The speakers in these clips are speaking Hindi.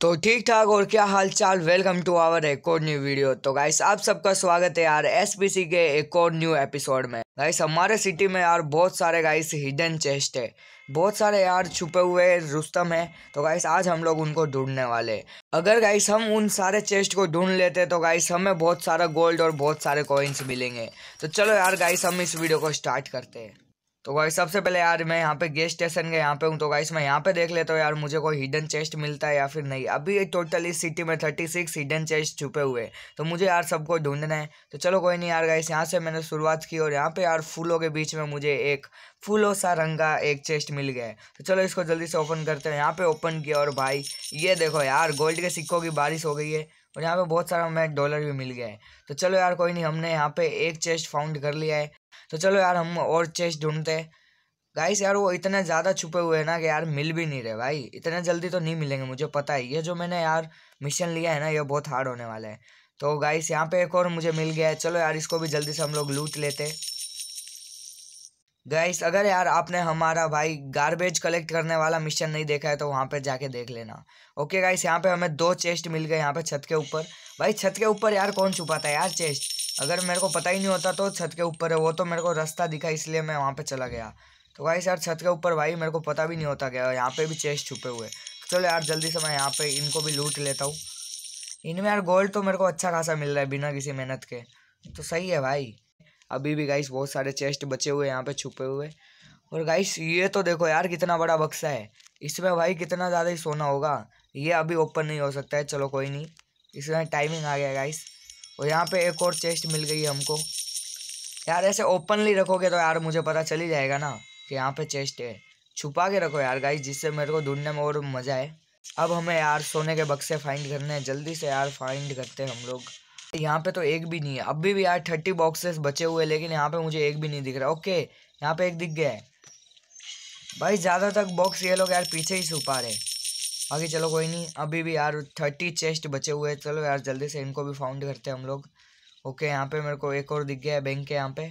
तो ठीक ठाक और क्या हाल चाल वेलकम टू आवर एक और न्यू वीडियो तो गाइस आप सबका स्वागत है यार एसपीसी के एक और न्यू एपिसोड में गाइस हमारे सिटी में यार बहुत सारे गाइस हिडन चेस्ट है बहुत सारे यार छुपे हुए रुस्तम है तो गाइस आज हम लोग उनको ढूंढने वाले अगर गाइस हम उन सारे चेस्ट को ढूंढ लेते तो गाइस हमें बहुत सारा गोल्ड और बहुत सारे कॉइन्स मिलेंगे तो चलो यार गाइस हम इस वीडियो को स्टार्ट करते हैं तो गाइस सबसे पहले यार मैं यहाँ पे गेस्ट स्टेशन के यहाँ पे हूँ तो गाइस मैं यहाँ पे देख लेता हूँ यार मुझे कोई हिडन चेस्ट मिलता है या फिर नहीं अभी टोटल इस सिटी में थर्टी सिक्स हिडन चेस्ट छुपे हुए हैं तो मुझे यार सबको ढूंढना है तो चलो कोई नहीं यार गाइस यहाँ से मैंने शुरुआत की और यहाँ पे यार फूलों के बीच में मुझे एक फूलों सा का एक चेस्ट मिल गया है तो चलो इसको जल्दी से ओपन करते हैं यहाँ पे ओपन किया और भाई ये देखो यार गोल्ड के सिक्कों की बारिश हो गई है और यहाँ पे बहुत सारा हमें डॉलर भी मिल गया है तो चलो यार कोई नहीं हमने यहाँ पे एक चेस्ट फाउंड कर लिया है तो चलो यार हम और चेस्ट ढूंढते हैं गाइस यार वो इतने ज़्यादा छुपे हुए हैं ना कि यार मिल भी नहीं रहे भाई इतने जल्दी तो नहीं मिलेंगे मुझे पता है ये जो मैंने यार मिशन लिया है ना ये बहुत हार्ड होने वाला है तो गाइस यहाँ पे एक और मुझे मिल गया है चलो यार इसको भी जल्दी से हम लोग लूट लेते हैं गाइस अगर यार आपने हमारा भाई गार्बेज कलेक्ट करने वाला मिशन नहीं देखा है तो वहाँ पे जाके देख लेना ओके गाइस यहाँ पे हमें दो चेस्ट मिल गए यहाँ पे छत के ऊपर भाई छत के ऊपर यार कौन छुपाता है यार चेस्ट अगर मेरे को पता ही नहीं होता तो छत के ऊपर है वो तो मेरे को रास्ता दिखा इसलिए मैं वहाँ पर चला गया तो गाइस यार छत के ऊपर भाई मेरे को पता भी नहीं होता गया यहाँ पर भी चेस्ट छुपे हुए चलो यार जल्दी से मैं यहाँ पर इनको भी लूट लेता हूँ इनमें यार गोल्ड तो मेरे को अच्छा खासा मिल रहा है बिना किसी मेहनत के तो सही है भाई अभी भी गाइस बहुत सारे चेस्ट बचे हुए यहाँ पे छुपे हुए और गाइस ये तो देखो यार कितना बड़ा बक्सा है इसमें भाई कितना ज़्यादा ही सोना होगा ये अभी ओपन नहीं हो सकता है चलो कोई नहीं इसमें टाइमिंग आ गया गाइस और यहाँ पे एक और चेस्ट मिल गई हमको यार ऐसे ओपनली रखोगे तो यार मुझे पता चल ही जाएगा ना कि यहाँ पे चेस्ट है छुपा के रखो यार गाइस जिससे मेरे को ढूंढने में और मज़ा आए अब हमें यार सोने के बक्से फाइंड करने हैं जल्दी से यार फाइंड करते हैं हम लोग यहाँ पे तो एक भी नहीं है अभी भी यार थर्टी बॉक्सेस बचे हुए लेकिन यहाँ पे मुझे एक भी नहीं दिख रहा ओके यहाँ पे एक दिख गया है भाई ज़्यादा तक बॉक्स ये लोग यार पीछे ही छुपा रहे बाकी चलो कोई नहीं अभी भी यार थर्टी चेस्ट बचे हुए हैं चलो यार जल्दी से इनको भी फाउंड करते हैं हम लोग ओके यहाँ पे मेरे को एक और दिख गया है बैंक के यहाँ पे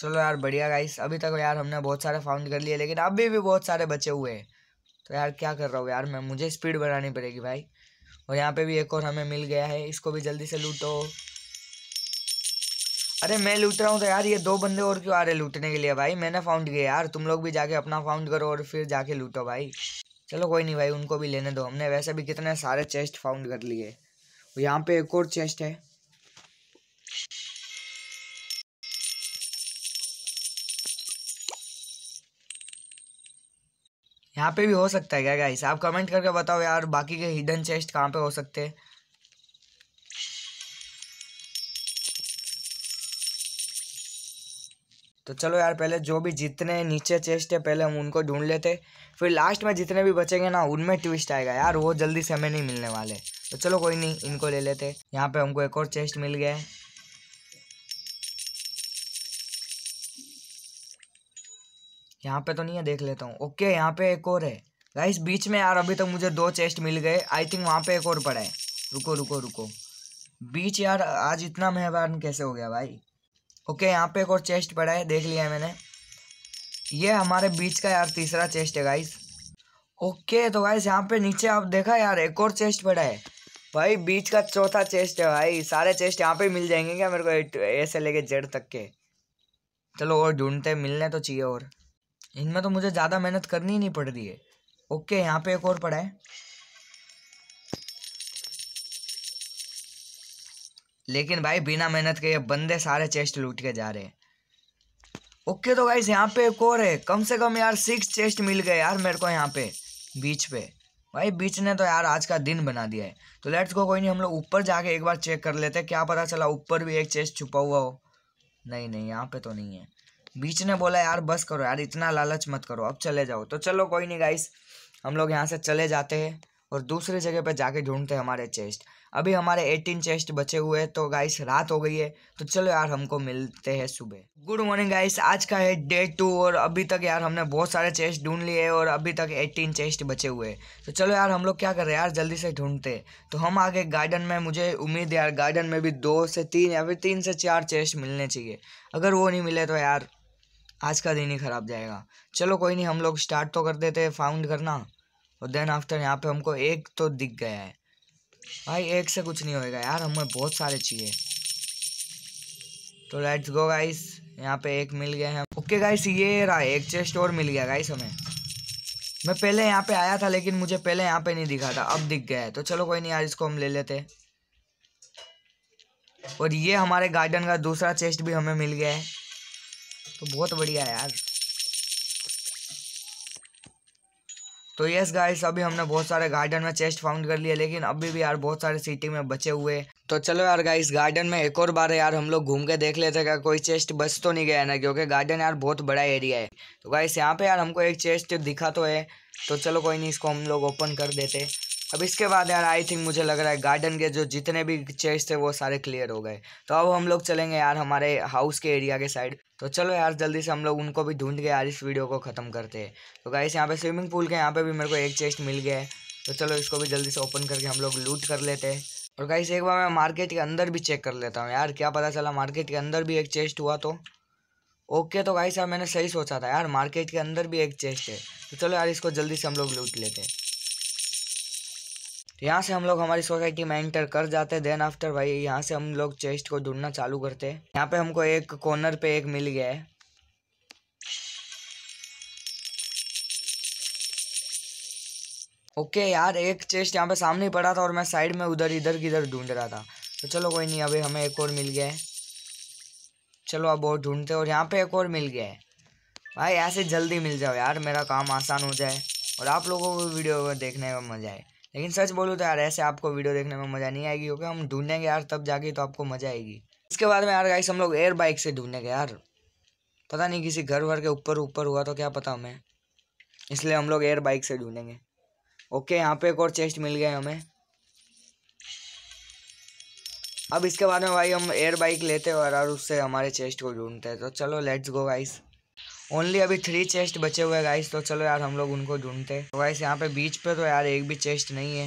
चलो यार बढ़िया गाइस अभी तक यार हमने बहुत सारे फाउंड कर लिए लेकिन अभी भी बहुत सारे बचे हुए हैं तो यार क्या कर रहा हूँ यार मैं मुझे स्पीड बढ़ानी पड़ेगी भाई और यहाँ पे भी एक और हमें मिल गया है इसको भी जल्दी से लूटो अरे मैं लूट रहा हूँ तो यार ये दो बंदे और क्यों आ रहे लूटने के लिए भाई मैंने फाउंड किया यार तुम लोग भी जाके अपना फाउंड करो और फिर जाके लूटो भाई चलो कोई नहीं भाई उनको भी लेने दो हमने वैसे भी कितने सारे चेस्ट फाउंड कर लिए यहाँ पे एक और चेस्ट है यहाँ पे भी हो सकता है क्या गाइस आप कमेंट करके बताओ यार बाकी के हिडन चेस्ट कहाँ पे हो सकते हैं तो चलो यार पहले जो भी जितने नीचे चेस्ट है पहले हम उनको ढूंढ लेते फिर लास्ट में जितने भी बचेंगे ना उनमें ट्विस्ट आएगा यार वो जल्दी से हमें नहीं मिलने वाले तो चलो कोई नहीं इनको ले लेते यहाँ पे हमको एक और चेस्ट मिल गया है यहाँ पे तो नहीं है देख लेता हूँ ओके यहाँ पे एक और है गाइस बीच में यार अभी तक तो मुझे दो चेस्ट मिल गए आई थिंक वहाँ पे एक और पड़ा है रुको रुको रुको बीच यार आज इतना मेहरबान कैसे हो गया भाई ओके यहाँ पे एक और चेस्ट पड़ा है देख लिया है मैंने ये हमारे बीच का यार तीसरा चेस्ट है गाइस ओके तो गाइस यहाँ पे नीचे आप देखा यार एक और चेस्ट पड़ा है भाई बीच का चौथा चेस्ट है भाई सारे चेस्ट यहाँ पे मिल जाएंगे क्या मेरे को ए से लेके जेड तक के चलो और ढूंढते मिलने तो चाहिए और इनमें तो मुझे ज़्यादा मेहनत करनी ही नहीं पड़ रही है ओके यहाँ पे एक और पड़ा है लेकिन भाई बिना मेहनत के ये बंदे सारे चेस्ट लूट के जा रहे हैं ओके तो गाइस यहाँ पे एक और है कम से कम यार सिक्स चेस्ट मिल गए यार मेरे को यहाँ पे बीच पे भाई बीच ने तो यार आज का दिन बना दिया है तो लेट्स को कोई नहीं हम लोग ऊपर जाके एक बार चेक कर लेते हैं क्या पता चला ऊपर भी एक चेस्ट छुपा हुआ हो नहीं नहीं यहाँ पे तो नहीं है बीच ने बोला यार बस करो यार इतना लालच मत करो अब चले जाओ तो चलो कोई नहीं गाइस हम लोग यहाँ से चले जाते हैं और दूसरी जगह पर जाके ढूंढते हैं हमारे चेस्ट अभी हमारे 18 चेस्ट बचे हुए हैं तो गाइस रात हो गई है तो चलो यार हमको मिलते हैं सुबह गुड मॉर्निंग गाइस आज का है डे टू और अभी तक यार हमने बहुत सारे चेस्ट ढूंढ लिए और अभी तक 18 चेस्ट बचे हुए हैं तो चलो यार हम लोग क्या कर रहे हैं यार जल्दी से ढूंढते तो हम आगे गार्डन में मुझे उम्मीद है यार गार्डन में भी दो से तीन या फिर तीन से चार चेस्ट मिलने चाहिए अगर वो नहीं मिले तो यार आज का दिन ही ख़राब जाएगा चलो कोई नहीं हम लोग स्टार्ट तो कर देते हैं फाउंड करना और देन आफ्टर यहाँ पे हमको एक तो दिख गया है भाई एक से कुछ नहीं होएगा यार हमें बहुत सारे चाहिए तो लेट्स गो गाइस यहाँ पे एक मिल गया है ओके गाइस ये रहा एक चेस्ट और मिल गया गाइस हमें मैं पहले यहाँ पे आया था लेकिन मुझे पहले यहाँ पे नहीं दिखा था अब दिख गया है तो चलो कोई नहीं यार इसको हम ले लेते और ये हमारे गार्डन का दूसरा चेस्ट भी हमें मिल गया है तो बहुत बढ़िया है यार तो यस गाइस अभी हमने बहुत सारे गार्डन में चेस्ट फाउंड कर लिए लेकिन अभी भी यार बहुत सारे सिटी में बचे हुए तो चलो यार गाइस गार्डन में एक और बार यार हम लोग घूम के देख लेते हैं कोई चेस्ट बच तो नहीं गया ना क्योंकि गार्डन यार बहुत बड़ा एरिया है तो गाइस यहाँ पे यार हमको एक चेस्ट दिखा तो है तो चलो कोई नहीं इसको हम लोग ओपन कर देते अब इसके बाद यार आई थिंक मुझे लग रहा है गार्डन के जो जितने भी चेस्ट थे वो सारे क्लियर हो गए तो अब हम लोग चलेंगे यार हमारे हाउस के एरिया के साइड तो चलो यार जल्दी से हम लोग उनको भी ढूंढ के यार इस वीडियो को ख़त्म करते हैं तो गाइस यहाँ पे स्विमिंग पूल के यहाँ पे भी मेरे को एक चेस्ट मिल गया है तो चलो इसको भी जल्दी से ओपन करके हम लोग लूट कर लेते हैं और गाइस एक बार मैं मार्केट के अंदर भी चेक कर लेता हूँ यार क्या पता चला मार्केट के अंदर भी एक चेस्ट हुआ तो ओके तो गाइस यार मैंने सही सोचा था यार मार्केट के अंदर भी एक चेस्ट है तो चलो यार इसको जल्दी से हम लोग लूट लेते हैं तो यहाँ से हम लोग हमारी सोसाइटी में एंटर कर जाते हैं देन आफ्टर भाई यहाँ से हम लोग चेस्ट को ढूंढना चालू करते हैं यहाँ पे हमको एक कॉर्नर पे एक मिल गया है ओके यार एक चेस्ट यहाँ पे सामने ही पड़ा था और मैं साइड में उधर इधर किधर ढूंढ रहा था तो चलो कोई नहीं अभी हमें एक और मिल गया है चलो अब और ढूंढते और यहाँ पे एक और मिल गया है भाई ऐसे जल्दी मिल जाओ यार मेरा काम आसान हो जाए और आप लोगों को वीडियो देखने में मजा आए लेकिन सच बोलूँ तो यार ऐसे आपको वीडियो देखने में मज़ा नहीं आएगी क्योंकि हम ढूंढेंगे यार तब जाके तो आपको मज़ा आएगी इसके बाद में यार गाइस हम लोग एयर बाइक से ढूंढेंगे यार पता नहीं किसी घर वर के ऊपर ऊपर हुआ तो क्या पता हमें इसलिए हम लोग एयर बाइक से ढूंढेंगे ओके यहाँ पे एक और चेस्ट मिल गया हमें अब इसके बाद में भाई हम एयर बाइक लेते हैं और उससे हमारे चेस्ट को ढूंढते हैं तो चलो लेट्स गो गाइस ओनली अभी थ्री चेस्ट बचे हुए गाइस तो चलो यार हम लोग उनको ढूंढते तो गाइस यहाँ पे बीच पे तो यार एक भी चेस्ट नहीं है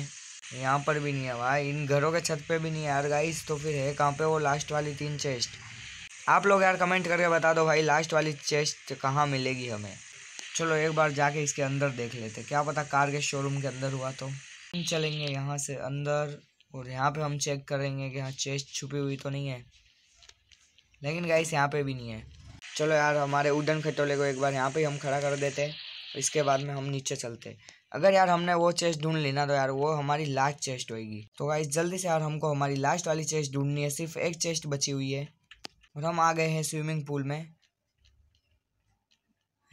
यहाँ पर भी नहीं है भाई इन घरों के छत पे भी नहीं है यार गाइस तो फिर है कहाँ पे वो लास्ट वाली तीन चेस्ट आप लोग यार कमेंट करके बता दो भाई लास्ट वाली चेस्ट कहाँ मिलेगी हमें चलो एक बार जाके इसके अंदर देख लेते क्या पता कार के शोरूम के अंदर हुआ तो हम चलेंगे यहाँ से अंदर और यहाँ पे हम चेक करेंगे कि हाँ चेस्ट छुपी हुई तो नहीं है लेकिन गाइस यहाँ पे भी नहीं है चलो यार हमारे उडन खटोले को एक बार यहाँ पे हम खड़ा कर देते इसके बाद में हम नीचे चलते अगर यार हमने वो चेस्ट ढूंढ लेना तो यार वो हमारी लास्ट चेस्ट होगी तो गाइस जल्दी से यार हमको हमारी लास्ट वाली चेस्ट ढूंढनी है सिर्फ एक चेस्ट बची हुई है और हम आ गए हैं स्विमिंग पूल में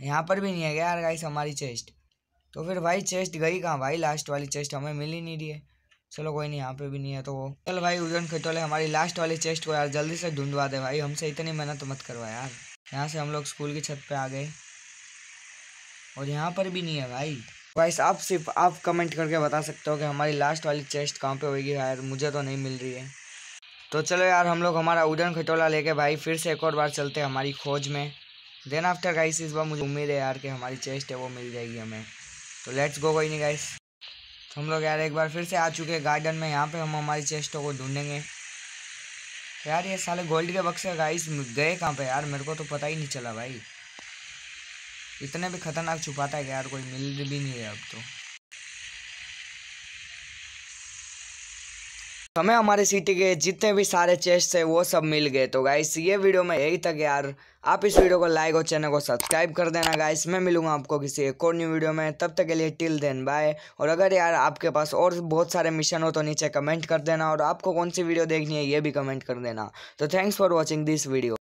यहाँ पर भी नहीं है यार गाइस हमारी चेस्ट तो फिर भाई चेस्ट गई कहाँ भाई लास्ट वाली चेस्ट हमें मिल ही नहीं रही है चलो कोई नहीं यहाँ पे भी नहीं है तो वो चल भाई उजन खटोले हमारी लास्ट वाली चेस्ट को यार जल्दी से ढूंढवा दे भाई हमसे इतनी मेहनत मत करवा यार यहाँ से हम लोग स्कूल की छत पे आ गए और यहाँ पर भी नहीं है भाई वाइस आप सिर्फ आप कमेंट करके बता सकते हो कि हमारी लास्ट वाली चेस्ट कहाँ पे होगी यार मुझे तो नहीं मिल रही है तो चलो यार हम लोग हमारा उदन खटोला लेके भाई फिर से एक और बार चलते हैं हमारी खोज में देन आफ्टर गाइस इस बार मुझे उम्मीद है यार कि हमारी चेस्ट है वो मिल जाएगी हमें तो लेट्स गो कोई नहीं गाइस तो हम लोग यार एक बार फिर से आ चुके हैं गार्डन में यहाँ पर हम हमारी चेस्टों को ढूंढेंगे यार ये साले गोल्ड के बक्से गाइस गए कहाँ पे यार मेरे को तो पता ही नहीं चला भाई इतने भी खतरनाक छुपाता है यार कोई मिल भी नहीं है अब तो हमें हमारे सिटी के जितने भी सारे चेस्ट है वो सब मिल गए तो गाइस ये वीडियो में यही तक यार आप इस वीडियो को लाइक और चैनल को सब्सक्राइब कर देना गाइस मैं मिलूंगा आपको किसी एक और न्यू वीडियो में तब तक के लिए टिल देन बाय और अगर यार आपके पास और बहुत सारे मिशन हो तो नीचे कमेंट कर देना और आपको कौन सी वीडियो देखनी है ये भी कमेंट कर देना तो thanks for watching this video